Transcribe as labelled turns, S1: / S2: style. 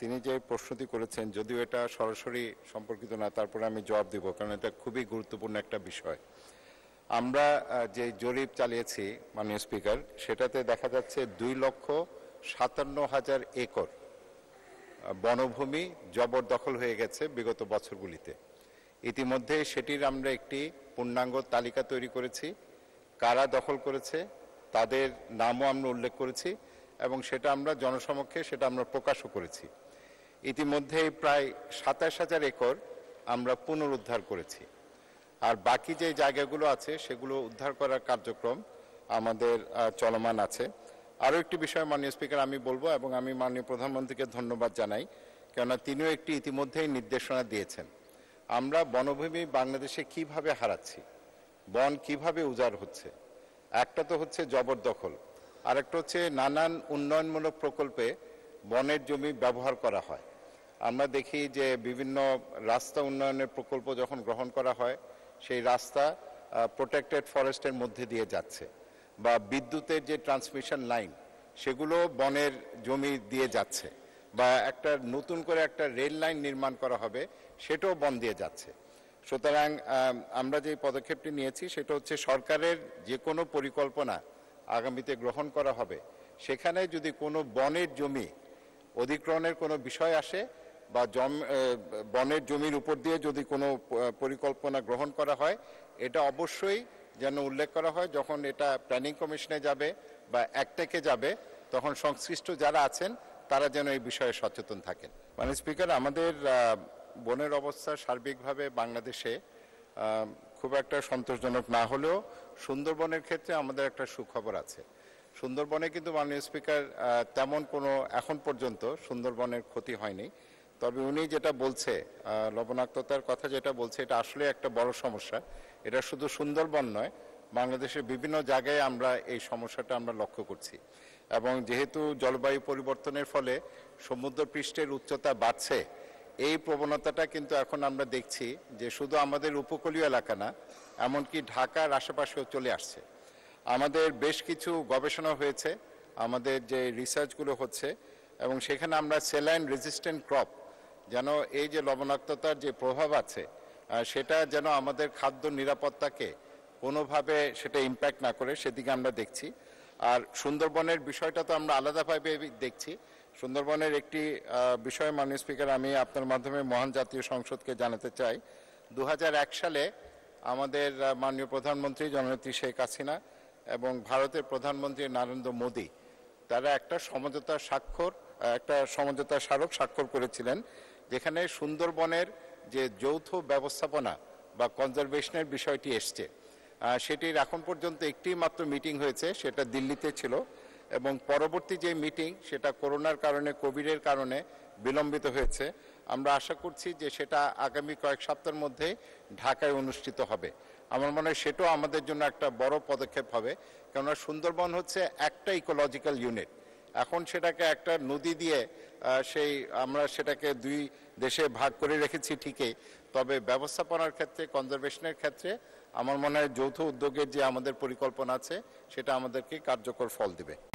S1: তিনি যে প্রশ্নটি করেছেন যদিও এটা সরাসরি সম্পর্কিত না তারপরে আমি জবাব দিব কারণ এটা খুবই গুরুত্বপূর্ণ একটা বিষয় আমরা যে জরিপ চালিয়েছি মাননীয় স্পিকার সেটাতে দেখা যাচ্ছে দুই লক্ষ সাতান্ন হাজার একর বনভূমি জবরদখল হয়ে গেছে বিগত বছরগুলিতে ইতিমধ্যে সেটির আমরা একটি পূর্ণাঙ্গ তালিকা তৈরি করেছি কারা দখল করেছে তাদের নামও আমরা উল্লেখ করেছি এবং সেটা আমরা জনসমক্ষে সেটা আমরা প্রকাশও করেছি ইতিমধ্যে প্রায় সাতাশ হাজার একর আমরা পুনরুদ্ধার করেছি আর বাকি যে জায়গাগুলো আছে সেগুলো উদ্ধার করার কার্যক্রম আমাদের চলমান আছে আরও একটি বিষয় মাননীয় স্পিকার আমি বলবো এবং আমি মাননীয় প্রধানমন্ত্রীকে ধন্যবাদ জানাই কেননা তিনিও একটি ইতিমধ্যেই নির্দেশনা দিয়েছেন আমরা বনভূমি বাংলাদেশে কিভাবে হারাচ্ছি বন কিভাবে উজাড় হচ্ছে একটা তো হচ্ছে জবরদখল আরেকটা হচ্ছে নানান উন্নয়নমূলক প্রকল্পে বনের জমি ব্যবহার করা হয় আমরা দেখি যে বিভিন্ন রাস্তা উন্নয়নের প্রকল্প যখন গ্রহণ করা হয় সেই রাস্তা প্রোটেক্টেড ফরেস্টের মধ্যে দিয়ে যাচ্ছে বা বিদ্যুতের যে ট্রান্সমিশন লাইন সেগুলো বনের জমি দিয়ে যাচ্ছে বা একটা নতুন করে একটা রেল লাইন নির্মাণ করা হবে সেটাও বন দিয়ে যাচ্ছে সুতরাং আমরা যে পদক্ষেপটি নিয়েছি সেটা হচ্ছে সরকারের যে কোনো পরিকল্পনা আগামীতে গ্রহণ করা হবে সেখানে যদি কোনো বনের জমি অধিগ্রহণের কোনো বিষয় আসে বা জম বনের জমির উপর দিয়ে যদি কোনো পরিকল্পনা গ্রহণ করা হয় এটা অবশ্যই যেন উল্লেখ করা হয় যখন এটা প্ল্যানিং কমিশনে যাবে বা একটেকে যাবে তখন সংশ্লিষ্ট যারা আছেন তারা যেন এই বিষয়ে সচেতন থাকেন মানে স্পিকার আমাদের বনের অবস্থা সার্বিকভাবে বাংলাদেশে খুব একটা সন্তোষজনক না হলেও সুন্দরবনের ক্ষেত্রে আমাদের একটা সুখবর আছে সুন্দরবনে কিন্তু মাননীয় স্পিকার তেমন কোনো এখন পর্যন্ত সুন্দরবনের ক্ষতি হয়নি তবে উনি যেটা বলছে লবণাক্ততার কথা যেটা বলছে এটা আসলে একটা বড় সমস্যা এটা শুধু সুন্দরবন নয় বাংলাদেশের বিভিন্ন জায়গায় আমরা এই সমস্যাটা আমরা লক্ষ্য করছি এবং যেহেতু জলবায়ু পরিবর্তনের ফলে সমুদ্রপৃষ্ঠের উচ্চতা বাড়ছে এই প্রবণতাটা কিন্তু এখন আমরা দেখছি যে শুধু আমাদের উপকূলীয় এলাকা না এমনকি ঢাকার আশেপাশেও চলে আসছে আমাদের বেশ কিছু গবেষণা হয়েছে আমাদের যে রিসার্চগুলো হচ্ছে এবং সেখানে আমরা সেলাইন রেজিস্ট্যান্ট ক্রপ যেন এই যে লবণাক্ততার যে প্রভাব আছে সেটা যেন আমাদের খাদ্য নিরাপত্তাকে কোনোভাবে সেটা ইম্প্যাক্ট না করে সেদিকে আমরা দেখছি আর সুন্দরবনের বিষয়টা তো আমরা আলাদাভাবে দেখছি সুন্দরবনের একটি বিষয় মাননীয় স্পিকার আমি আপনার মাধ্যমে মহান জাতীয় সংসদকে জানাতে চাই দু সালে আমাদের মাননীয় প্রধানমন্ত্রী জননেত্রী শেখ হাসিনা এবং ভারতের প্রধানমন্ত্রী নরেন্দ্র মোদী তারা একটা সমঝোতা স্বাক্ষর একটা সমঝোতা স্মারক স্বাক্ষর করেছিলেন যেখানে সুন্দরবনের যে যৌথ ব্যবস্থাপনা বা কনজারভেশনের বিষয়টি এসছে সেটির এখন পর্যন্ত একটি মাত্র মিটিং হয়েছে সেটা দিল্লিতে ছিল এবং পরবর্তী যে মিটিং সেটা করোনার কারণে কোভিডের কারণে বিলম্বিত হয়েছে আমরা আশা করছি যে সেটা আগামী কয়েক সপ্তাহের মধ্যে ঢাকায় অনুষ্ঠিত হবে আমার মনে হয় সেটাও আমাদের জন্য একটা বড় পদক্ষেপ হবে কেননা সুন্দরবন হচ্ছে একটা ইকোলজিক্যাল ইউনিট এখন সেটাকে একটা নদী দিয়ে সেই আমরা সেটাকে দুই দেশে ভাগ করে রেখেছি ঠিকই তবে ব্যবস্থাপনার ক্ষেত্রে কনজারভেশনের ক্ষেত্রে আমার মনে হয় যৌথ উদ্যোগের যে আমাদের পরিকল্পনা আছে সেটা আমাদেরকে কার্যকর ফল দেবে